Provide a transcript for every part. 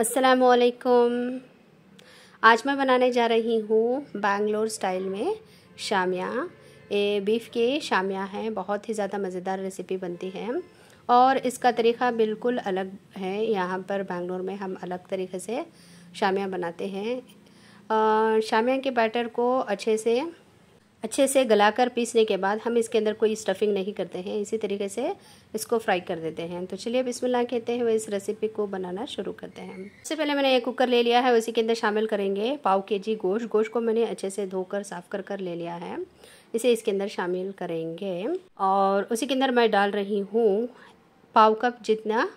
असलकुम आज मैं बनाने जा रही हूँ बैंगलोर स्टाइल में शामिया ये बीफ़ के शामिया हैं बहुत ही ज़्यादा मज़ेदार रेसिपी बनती है और इसका तरीका बिल्कुल अलग है यहाँ पर बैंगलोर में हम अलग तरीके से शामिया बनाते हैं शामिया के बैटर को अच्छे से अच्छे से गलाकर पीसने के बाद हम इसके अंदर कोई स्टफिंग नहीं करते हैं इसी तरीके से इसको फ्राई कर देते हैं तो चलिए अब ला कहते हैं इस रेसिपी को बनाना शुरू करते हैं सबसे पहले मैंने एक कुकर ले लिया है उसी के अंदर शामिल करेंगे पाव के जी गोश्त गोश्त को मैंने अच्छे से धोकर साफ़ कर कर ले लिया है इसे इसके अंदर शामिल करेंगे और उसी के अंदर मैं डाल रही हूँ पाव कप जितना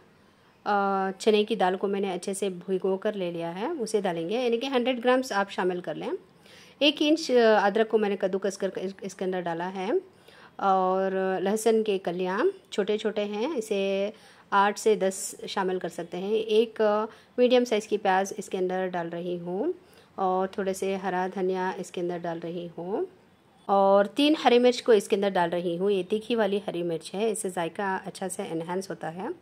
चने की दाल को मैंने अच्छे से भिगो कर ले लिया है उसे डालेंगे यानी कि हंड्रेड ग्राम्स आप शामिल कर लें एक इंच अदरक को मैंने कद्दूकस कर इसके अंदर डाला है और लहसुन के कलियाँ छोटे छोटे हैं इसे आठ से दस शामिल कर सकते हैं एक मीडियम साइज़ की प्याज इसके अंदर डाल रही हूँ और थोड़े से हरा धनिया इसके अंदर डाल रही हूँ और तीन हरी मिर्च को इसके अंदर डाल रही हूँ ये तीखी वाली हरी मिर्च है इससे जायका अच्छा से इन्हेंस होता है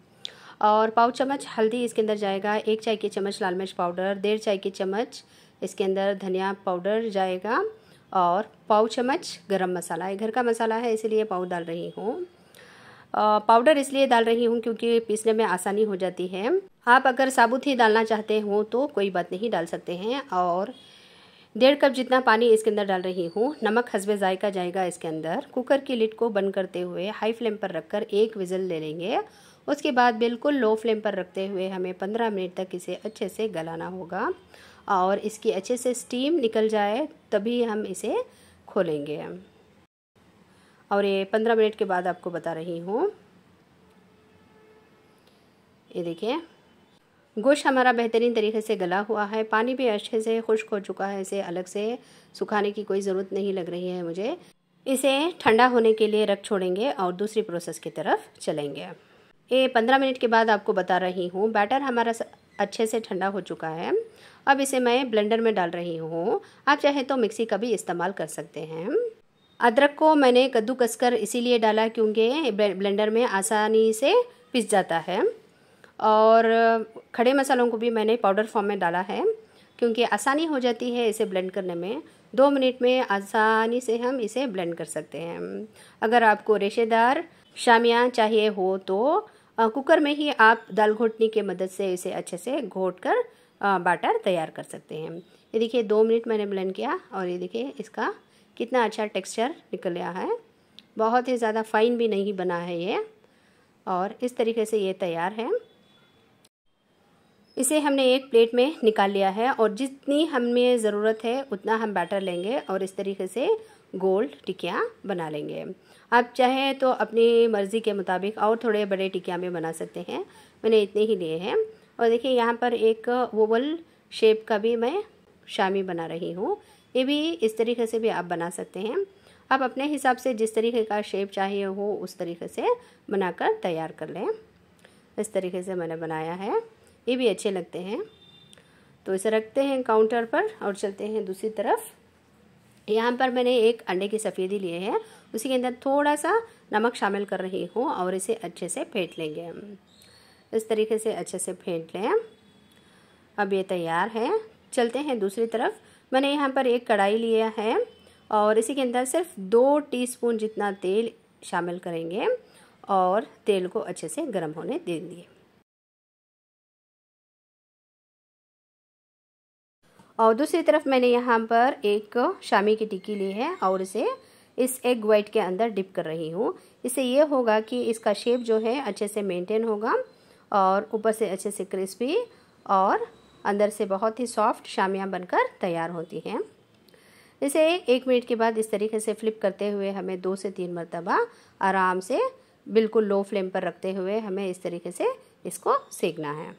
और पाव चम्मच हल्दी इसके अंदर जाएगा एक चाय की चम्मच लाल मिर्च पाउडर डेढ़ चाय की चम्मच इसके अंदर धनिया पाउडर जाएगा और पाव चम्मच गरम मसाला ये घर का मसाला है इसलिए पाव डाल रही हूँ पाउडर इसलिए डाल रही हूँ क्योंकि पीसने में आसानी हो जाती है आप अगर साबुत ही डालना चाहते हो तो कोई बात नहीं डाल सकते हैं और डेढ़ कप जितना पानी इसके अंदर डाल रही हूँ नमक हसबे जायका जाएगा इसके अंदर कुकर की लिट को बंद करते हुए हाई फ्लेम पर रखकर एक विज़ल ले लेंगे उसके बाद बिल्कुल लो फ्लेम पर रखते हुए हमें पंद्रह मिनट तक इसे अच्छे से गलाना होगा और इसकी अच्छे से स्टीम निकल जाए तभी हम इसे खोलेंगे और ये पंद्रह मिनट के बाद आपको बता रही हूँ ये देखिए गोश्त हमारा बेहतरीन तरीके से गला हुआ है पानी भी अच्छे से खुश्क हो चुका है इसे अलग से सुखाने की कोई ज़रूरत नहीं लग रही है मुझे इसे ठंडा होने के लिए रख छोड़ेंगे और दूसरी प्रोसेस की तरफ चलेंगे ये पंद्रह मिनट के बाद आपको बता रही हूँ बैटर हमारा अच्छे से ठंडा हो चुका है अब इसे मैं ब्लेंडर में डाल रही हूँ आप चाहें तो मिक्सी का भी इस्तेमाल कर सकते हैं अदरक को मैंने कद्दू कसकर इसीलिए डाला क्योंकि ब्लेंडर में आसानी से पिस जाता है और खड़े मसालों को भी मैंने पाउडर फॉर्म में डाला है क्योंकि आसानी हो जाती है इसे ब्लेंड करने में दो मिनट में आसानी से हम इसे ब्लेंड कर सकते हैं अगर आपको रेशेदार शामियाँ चाहिए हो तो कुकर में ही आप दाल घोटने की मदद से इसे अच्छे से घोट कर बाटर तैयार कर सकते हैं ये देखिए दो मिनट मैंने ब्लेंड किया और ये देखिए इसका कितना अच्छा टेक्सचर निकल गया है बहुत ही ज़्यादा फाइन भी नहीं बना है ये और इस तरीके से ये तैयार है इसे हमने एक प्लेट में निकाल लिया है और जितनी हमें ज़रूरत है उतना हम बैटर लेंगे और इस तरीके से गोल टिकियाँ बना लेंगे आप चाहें तो अपनी मर्ज़ी के मुताबिक और थोड़े बड़े टिकियाँ भी बना सकते हैं मैंने इतने ही लिए हैं और देखिए यहाँ पर एक ओवल शेप का भी मैं शामी बना रही हूँ ये भी इस तरीके से भी आप बना सकते हैं आप अपने हिसाब से जिस तरीके का शेप चाहिए हो उस तरीके से बनाकर तैयार कर लें इस तरीके से मैंने बनाया है ये भी अच्छे लगते हैं तो इसे रखते हैं काउंटर पर और चलते हैं दूसरी तरफ यहाँ पर मैंने एक अंडे की सफ़ेदी लिए हैं उसी के अंदर थोड़ा सा नमक शामिल कर रही हूँ और इसे अच्छे से फेंट लेंगे हम इस तरीके से अच्छे से फेंट लें अब ये तैयार है चलते हैं दूसरी तरफ मैंने यहाँ पर एक कढ़ाई लिया है और इसी के अंदर सिर्फ दो टीस्पून जितना तेल शामिल करेंगे और तेल को अच्छे से गर्म होने दे दिए और दूसरी तरफ मैंने यहाँ पर एक शामी की टिक्की ली है और इसे इस एग वाइट के अंदर डिप कर रही हूँ इससे ये होगा कि इसका शेप जो है अच्छे से मेंटेन होगा और ऊपर से अच्छे से क्रिस्पी और अंदर से बहुत ही सॉफ्ट शामियाँ बनकर तैयार होती हैं इसे एक मिनट के बाद इस तरीके से फ्लिप करते हुए हमें दो से तीन मरतबा आराम से बिल्कुल लो फ्लेम पर रखते हुए हमें इस तरीके से इसको सेकना है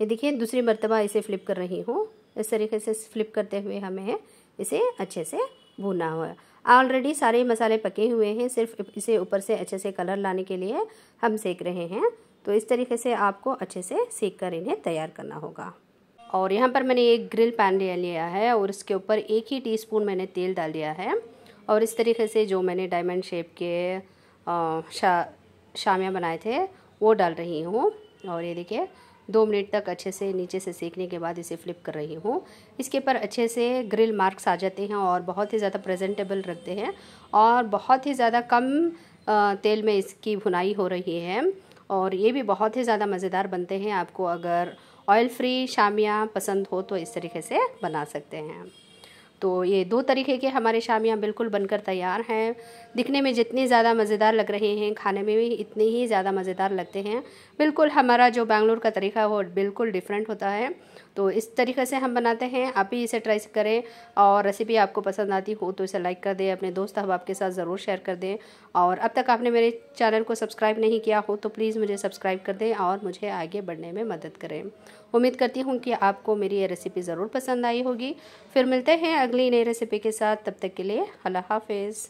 ये देखिए दूसरी मरतबा इसे फ्लिप कर रही हूँ इस तरीके से फ्लिप करते हुए हमें इसे अच्छे से भूना हुआ ऑलरेडी सारे मसाले पके हुए हैं सिर्फ इसे ऊपर से अच्छे से कलर लाने के लिए हम सेक रहे हैं तो इस तरीके से आपको अच्छे से सेक कर इन्हें तैयार करना होगा और यहाँ पर मैंने एक ग्रिल पैन ले लिया है और इसके ऊपर एक ही टीस्पून मैंने तेल डाल दिया है और इस तरीके से जो मैंने डायमंड शेप के शा शामियाँ बनाए थे वो डाल रही हूँ और ये देखिए दो मिनट तक अच्छे से नीचे से सेकने के बाद इसे फ्लिप कर रही हूँ इसके पर अच्छे से ग्रिल मार्क्स आ जाते हैं और बहुत ही ज़्यादा प्रेजेंटेबल रखते हैं और बहुत ही ज़्यादा कम तेल में इसकी भुनाई हो रही है और ये भी बहुत ही ज़्यादा मज़ेदार बनते हैं आपको अगर ऑयल फ्री शामिया पसंद हो तो इस तरीके से बना सकते हैं तो ये दो तरीके के हमारे शामियाँ बिल्कुल बनकर तैयार हैं दिखने में जितने ज़्यादा मज़ेदार लग रहे हैं खाने में भी इतने ही ज़्यादा मज़ेदार लगते हैं बिल्कुल हमारा जो बैंगलोर का तरीका है वो बिल्कुल डिफरेंट होता है तो इस तरीके से हम बनाते हैं आप ही इसे ट्राई करें और रेसिपी आपको पसंद आती हो तो इसे लाइक कर दें अपने दोस्त अहबाब के साथ ज़रूर शेयर कर दें और अब तक आपने मेरे चैनल को सब्सक्राइब नहीं किया हो तो प्लीज़ मुझे सब्सक्राइब कर दें और मुझे आगे बढ़ने में मदद करें उम्मीद करती हूँ कि आपको मेरी ये रेसिपी ज़रूर पसंद आई होगी फिर मिलते हैं अगली नई रेसिपी के साथ तब तक के लिए अल्लाह हाफिज़